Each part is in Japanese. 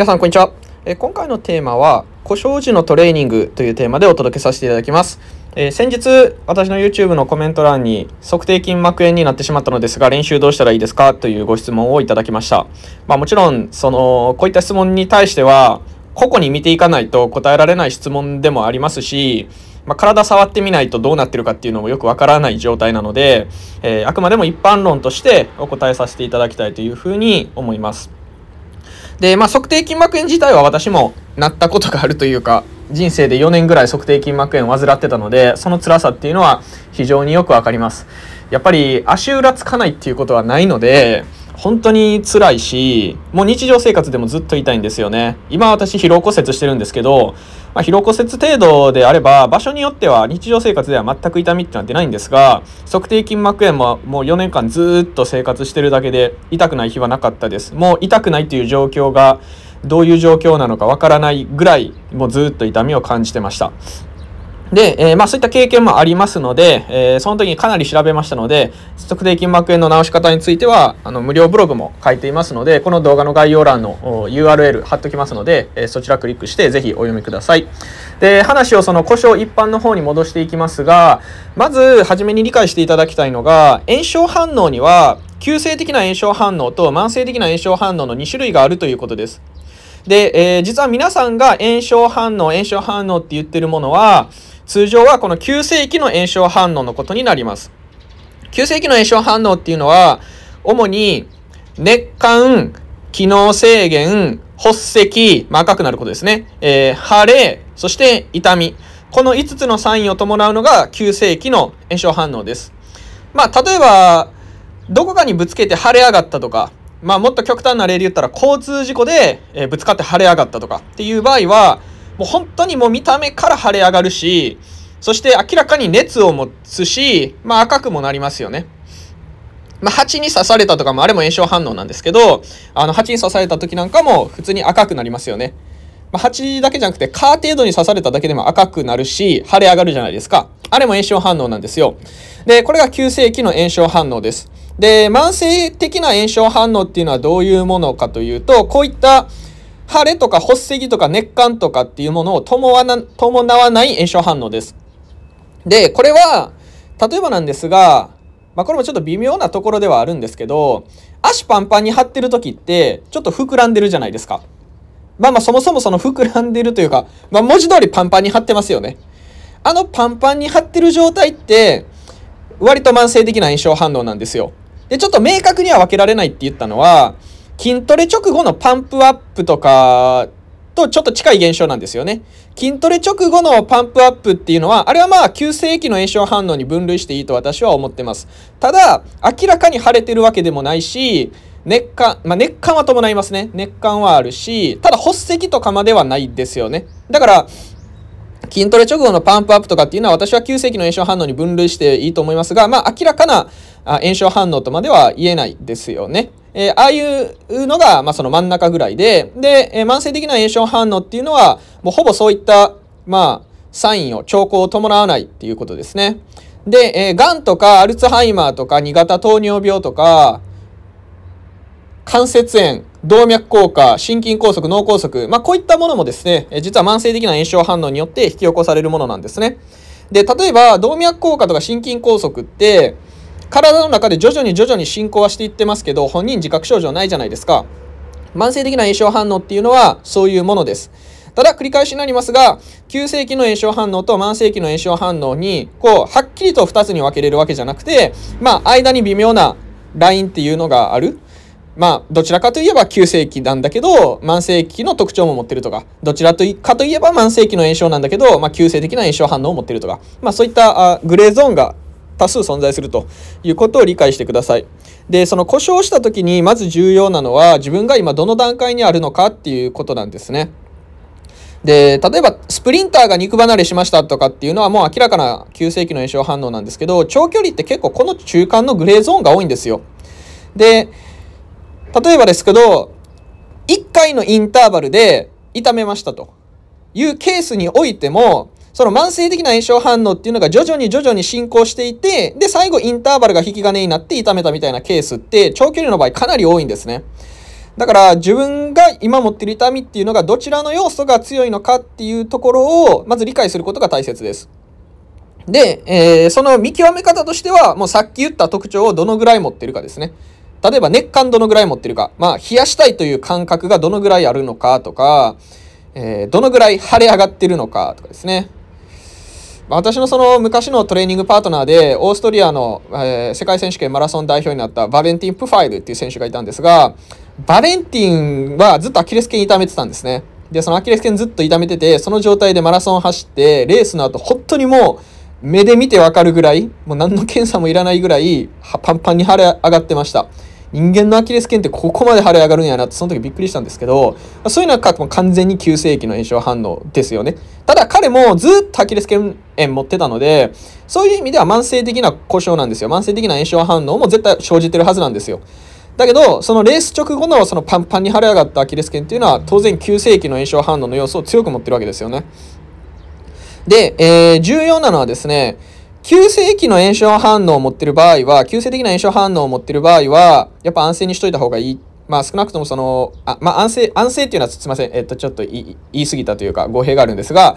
皆さんこんにちは、え今回のテーマは故障時のトレーニングというテーマでお届けさせていただきます、えー、先日私の YouTube のコメント欄に測定筋膜炎になってしまったのですが練習どうしたらいいですかというご質問をいただきました、まあ、もちろんそのこういった質問に対しては個々に見ていかないと答えられない質問でもありますしまあ、体触ってみないとどうなってるかっていうのもよくわからない状態なので、えー、あくまでも一般論としてお答えさせていただきたいというふうに思います。で、まあ、測定筋膜炎自体は私もなったことがあるというか、人生で4年ぐらい測定筋膜炎を患ってたので、その辛さっていうのは非常によくわかります。やっぱり足裏つかないっていうことはないので、本当に辛いし、もう日常生活でもずっと痛いんですよね。今私疲労骨折してるんですけど、まあ、疲労骨折程度であれば、場所によっては日常生活では全く痛みってのは出ないんですが、測定筋膜炎ももう4年間ずっと生活してるだけで痛くない日はなかったです。もう痛くないという状況がどういう状況なのかわからないぐらい、もうずっと痛みを感じてました。で、えー、まあそういった経験もありますので、えー、その時にかなり調べましたので、特定筋膜炎の治し方については、あの、無料ブログも書いていますので、この動画の概要欄の URL 貼っときますので、えー、そちらクリックして、ぜひお読みください。で、話をその故障一般の方に戻していきますが、まず、初めに理解していただきたいのが、炎症反応には、急性的な炎症反応と慢性的な炎症反応の2種類があるということです。で、え実は皆さんが炎症反応、炎症反応って言ってるものは、通常はこの急性期の炎症反応のことになります。急性期の炎症反応っていうのは、主に熱感、機能制限、発赤、まあ、赤くなることですね。えー、腫れ、そして痛み。この5つのサインを伴うのが急性期の炎症反応です。まあ、例えば、どこかにぶつけて腫れ上がったとか、まあ、もっと極端な例で言ったら交通事故で、えぶつかって腫れ上がったとかっていう場合は、もう本当にもう見た目から腫れ上がるし、そして明らかに熱を持つし、まあ赤くもなりますよね。まあ、蜂に刺されたとかも、あれも炎症反応なんですけど、あの、蜂に刺された時なんかも普通に赤くなりますよね。まあ、蜂だけじゃなくて、蚊程度に刺されただけでも赤くなるし、腫れ上がるじゃないですか。あれも炎症反応なんですよ。で、これが急性期の炎症反応です。で、慢性的な炎症反応っていうのはどういうものかというと、こういった腫れとか発石とか熱感とかっていうものを伴わな伴わない炎症反応です。で、これは、例えばなんですが、まあ、これもちょっと微妙なところではあるんですけど、足パンパンに張ってる時って、ちょっと膨らんでるじゃないですか。まあまあ、そもそもその膨らんでるというか、まあ、文字通りパンパンに張ってますよね。あのパンパンに張ってる状態って、割と慢性的な炎症反応なんですよ。で、ちょっと明確には分けられないって言ったのは、筋トレ直後のパンプアップとかとちょっと近い現象なんですよね。筋トレ直後のパンプアップっていうのは、あれはまあ急性期の炎症反応に分類していいと私は思ってます。ただ、明らかに腫れてるわけでもないし、熱感、まあ、熱感は伴いますね。熱感はあるし、ただ発石とかまではないですよね。だから、筋トレ直後のパンプアップとかっていうのは私は急性期の炎症反応に分類していいと思いますが、まあ明らかな炎症反応とまでは言えないですよね。えー、ああいうのが、まあ、その真ん中ぐらいで、で、えー、慢性的な炎症反応っていうのは、もうほぼそういった、まあ、サインを、兆候を伴わないっていうことですね。で、えー、癌とかアルツハイマーとか2型糖尿病とか、関節炎、動脈硬化、心筋梗塞、脳梗塞、まあ、こういったものもですね、実は慢性的な炎症反応によって引き起こされるものなんですね。で、例えば、動脈硬化とか心筋梗塞って、体の中で徐々に徐々に進行はしていってますけど本人自覚症状ないじゃないですか慢性的な炎症反応っていうのはそういうものですただ繰り返しになりますが急性期の炎症反応と慢性期の炎症反応にこうはっきりと2つに分けれるわけじゃなくてまあ間に微妙なラインっていうのがあるまあ、どちらかといえば急性期なんだけど、慢性期の特徴も持ってるとか、どちらとかといえば慢性期の炎症なんだけど、まあ、急性的な炎症反応を持ってるとか、まあ、そういったあグレーゾーンが多数存在するということを理解してください。で、その故障した時にまず重要なのは自分が今どの段階にあるのかっていうことなんですね。で、例えばスプリンターが肉離れしましたとかっていうのはもう明らかな急性期の炎症反応なんですけど、長距離って結構この中間のグレーゾーンが多いんですよ。で、例えばですけど、1回のインターバルで痛めましたというケースにおいても、その慢性的な炎症反応っていうのが徐々に徐々に進行していて、で、最後インターバルが引き金になって痛めたみたいなケースって、長距離の場合かなり多いんですね。だから自分が今持ってる痛みっていうのがどちらの要素が強いのかっていうところをまず理解することが大切です。で、えー、その見極め方としてはもうさっき言った特徴をどのぐらい持ってるかですね。例えば熱感どのぐらい持ってるか、まあ、冷やしたいという感覚がどのぐらいあるのかとか、えー、どのぐらい腫れ上がってるのかとかですね。私のその昔のトレーニングパートナーで、オーストリアの、えー、世界選手権マラソン代表になったバレンティン・プファイルっていう選手がいたんですが、バレンティンはずっとアキレス腱痛めてたんですね。で、そのアキレス腱ずっと痛めてて、その状態でマラソン走って、レースの後、本当にもう、目で見てわかるぐらい、もう何の検査もいらないぐらい、パンパンに腫れ上がってました。人間のアキレス腱ってここまで腫れ上がるんやなってその時びっくりしたんですけど、そういうのは完全に急性期の炎症反応ですよね。ただ彼もずっとアキレス腱炎持ってたので、そういう意味では慢性的な故障なんですよ。慢性的な炎症反応も絶対生じてるはずなんですよ。だけど、そのレース直後のそのパンパンに腫れ上がったアキレス腱っていうのは当然急性期の炎症反応の要素を強く持ってるわけですよね。で、えー、重要なのはですね、急性期の炎症反応を持ってる場合は、急性的な炎症反応を持ってる場合は、やっぱ安静にしといた方がいい。まあ少なくともその、あまあ安静、安静っていうのはすいません。えっと、ちょっと言い過ぎたというか、語弊があるんですが、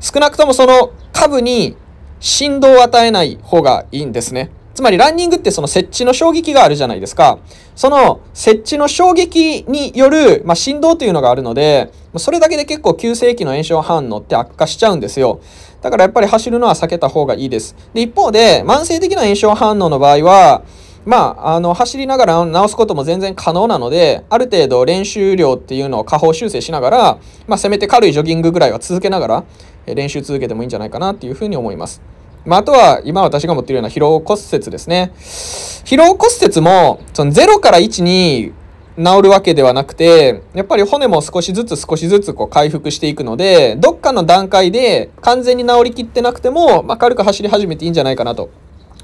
少なくともその下部に振動を与えない方がいいんですね。つまりランニングってその設置の衝撃があるじゃないですか。その設置の衝撃による、まあ、振動というのがあるので、それだけで結構急性期の炎症反応って悪化しちゃうんですよ。だからやっぱり走るのは避けた方がいいです。で、一方で、慢性的な炎症反応の場合は、まあ、あの、走りながら直すことも全然可能なので、ある程度練習量っていうのを下方修正しながら、まあ、せめて軽いジョギングぐらいは続けながら、練習続けてもいいんじゃないかなっていうふうに思います。まあ、あとは今私が持っているような疲労骨折ですね。疲労骨折も、その0から1に治るわけではなくて、やっぱり骨も少しずつ少しずつこう回復していくので、どっかの段階で完全に治りきってなくても、まあ、軽く走り始めていいんじゃないかなと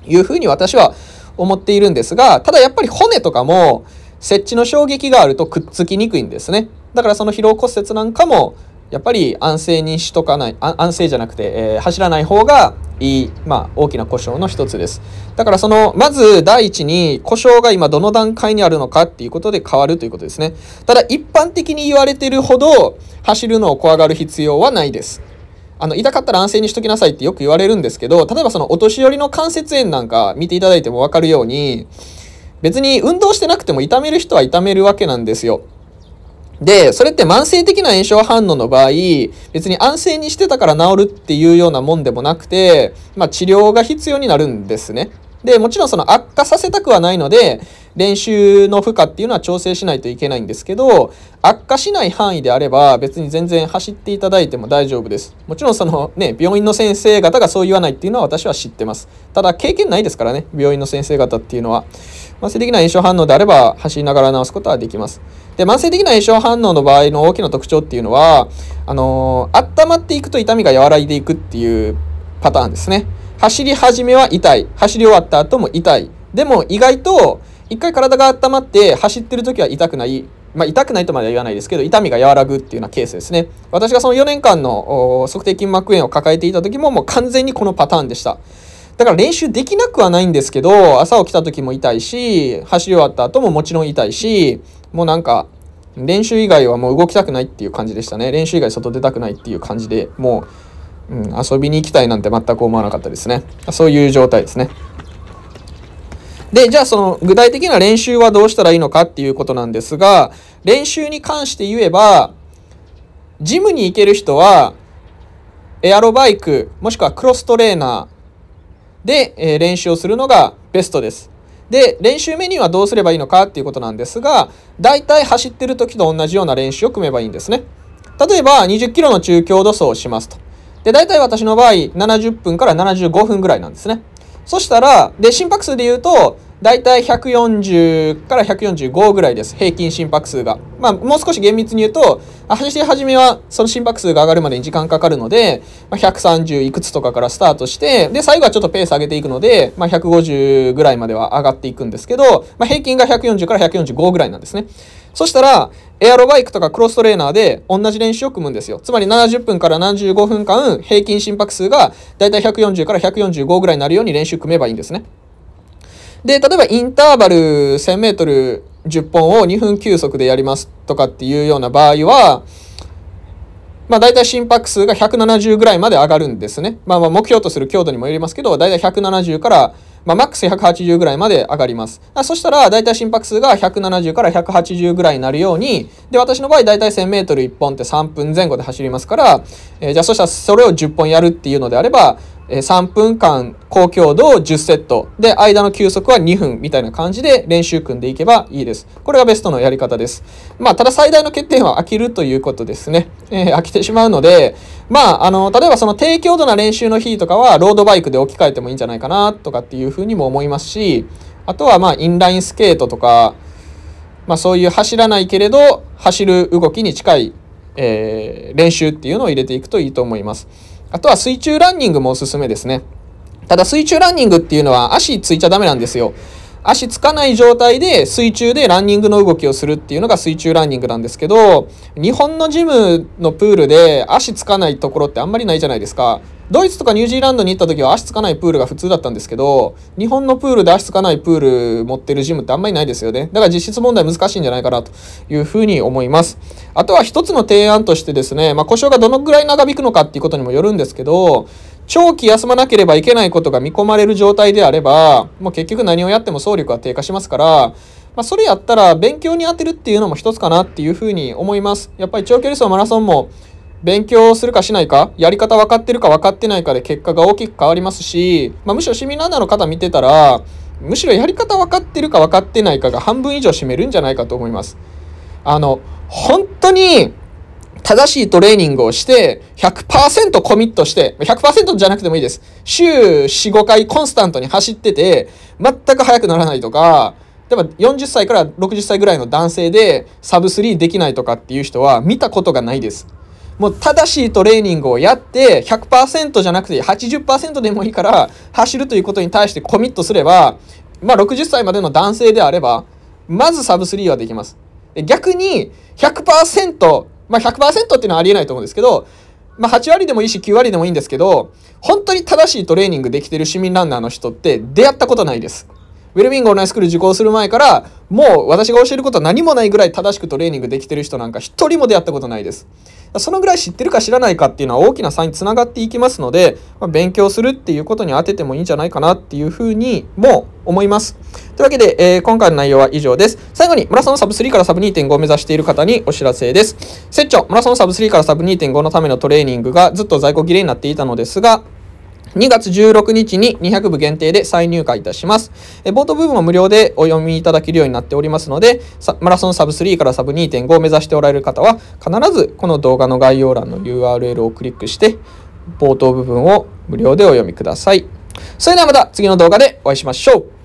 いうふうに私は思っているんですが、ただやっぱり骨とかも、設置の衝撃があるとくっつきにくいんですね。だからその疲労骨折なんかもやっぱり安静にしとかない安静じゃなくて、えー、走らない方がいい、まあ、大きな故障の一つですだからそのまず第一に故障が今どの段階にあるのかっていうことで変わるということですねただ一般的に言われてるほど走るのを怖がる必要はないですあの痛かったら安静にしときなさいってよく言われるんですけど例えばそのお年寄りの関節炎なんか見ていただいても分かるように別に運動してなくても痛める人は痛めるわけなんですよで、それって慢性的な炎症反応の場合、別に安静にしてたから治るっていうようなもんでもなくて、まあ治療が必要になるんですね。で、もちろんその悪化させたくはないので、練習の負荷っていうのは調整しないといけないんですけど悪化しない範囲であれば別に全然走っていただいても大丈夫ですもちろんそのね病院の先生方がそう言わないっていうのは私は知ってますただ経験ないですからね病院の先生方っていうのは慢性的な炎症反応であれば走りながら治すことはできますで慢性的な炎症反応の場合の大きな特徴っていうのはあのー、温まっていくと痛みが和らいでいくっていうパターンですね走り始めは痛い走り終わった後も痛いでも意外と一回体が温まって走ってる時は痛くないまあ、痛くないとまでは言わないですけど痛みが和らぐっていうようなケースですね私がその4年間の測定筋膜炎を抱えていた時ももう完全にこのパターンでしただから練習できなくはないんですけど朝起きた時も痛いし走り終わった後ももちろん痛いしもうなんか練習以外はもう動きたくないっていう感じでしたね練習以外外出たくないっていう感じでもう、うん、遊びに行きたいなんて全く思わなかったですねそういう状態ですねで、じゃあその具体的な練習はどうしたらいいのかっていうことなんですが、練習に関して言えば、ジムに行ける人は、エアロバイク、もしくはクロストレーナーで、え練習をするのがベストです。で、練習メニューはどうすればいいのかっていうことなんですが、大体走ってる時と同じような練習を組めばいいんですね。例えば、20キロの中強度走をしますと。で、大体私の場合、70分から75分ぐらいなんですね。そしたら、で、心拍数で言うと、だいたい140から145ぐらいです。平均心拍数が。まあ、もう少し厳密に言うと、走り始めはその心拍数が上がるまでに時間かかるので、まあ、130いくつとかからスタートして、で、最後はちょっとペース上げていくので、まあ、150ぐらいまでは上がっていくんですけど、まあ、平均が140から145ぐらいなんですね。そしたら、エアロバイクとかクロストレーナーで同じ練習を組むんですよ。つまり70分から75分間、平均心拍数がだいたい140から145ぐらいになるように練習組めばいいんですね。で、例えばインターバル1000メートル10本を2分休息でやりますとかっていうような場合は、まあ大体心拍数が170ぐらいまで上がるんですね。まあまあ目標とする強度にもよりますけど、大体170からまあ、マックス180ぐらいまで上がります。そしたら、だいたい心拍数が170から180ぐらいになるように、で、私の場合、だいたい1000メートル1本って3分前後で走りますから、えー、じゃあそしたらそれを10本やるっていうのであれば、3分間高強度を10セットで間の休息は2分みたいな感じで練習組んでいけばいいです。これがベストのやり方です。まあただ最大の欠点は飽きるということですね。えー、飽きてしまうのでまああの例えばその低強度な練習の日とかはロードバイクで置き換えてもいいんじゃないかなとかっていうふうにも思いますしあとはまあインラインスケートとかまあそういう走らないけれど走る動きに近い、えー、練習っていうのを入れていくといいと思います。あとは水中ランニングもおすすめですね。ただ水中ランニングっていうのは足ついちゃダメなんですよ。足つかない状態で水中でランニングの動きをするっていうのが水中ランニングなんですけど日本のジムのプールで足つかないところってあんまりないじゃないですかドイツとかニュージーランドに行った時は足つかないプールが普通だったんですけど、日本のプールで足つかないプール持ってるジムってあんまりないですよね。だから実質問題難しいんじゃないかなというふうに思います。あとは一つの提案としてですね、まあ、故障がどのぐらい長引くのかっていうことにもよるんですけど、長期休まなければいけないことが見込まれる状態であれば、もう結局何をやっても総力は低下しますから、まあ、それやったら勉強に当てるっていうのも一つかなっていうふうに思います。やっぱり長距離走マラソンも勉強するかしないか、やり方分かってるか分かってないかで結果が大きく変わりますし、まあ、むしろ市民ランナーの方見てたら、むしろやり方分かってるか分かってないかが半分以上占めるんじゃないかと思います。あの、本当に正しいトレーニングをして100、100%コミットして、100%じゃなくてもいいです。週4、5回コンスタントに走ってて、全く速くならないとか、例えば40歳から60歳ぐらいの男性でサブ3できないとかっていう人は見たことがないです。もう正しいトレーニングをやって100%じゃなくて80%でもいいから走るということに対してコミットすれば、まあ、60歳までの男性であればまずサブ3はできます。逆に100%、まあ、100%っていうのはありえないと思うんですけど、まあ、8割でもいいし9割でもいいんですけど本当に正しいトレーニングできてる市民ランナーの人って出会ったことないです。ウェルビングオンラインスクール受講する前から、もう私が教えることは何もないぐらい正しくトレーニングできてる人なんか一人も出会ったことないです。そのぐらい知ってるか知らないかっていうのは大きな差につながっていきますので、まあ、勉強するっていうことに当ててもいいんじゃないかなっていうふうにも思います。というわけで、えー、今回の内容は以上です。最後に、マラソンサブ3からサブ2.5を目指している方にお知らせです。セッチョ、マラソンサブ3からサブ2.5のためのトレーニングがずっと在庫切れになっていたのですが、2月16日に200部限定で再入荷いたします。え冒頭部分は無料でお読みいただけるようになっておりますので、マラソンサブ3からサブ2.5を目指しておられる方は、必ずこの動画の概要欄の URL をクリックして、冒頭部分を無料でお読みください。それではまた次の動画でお会いしましょう。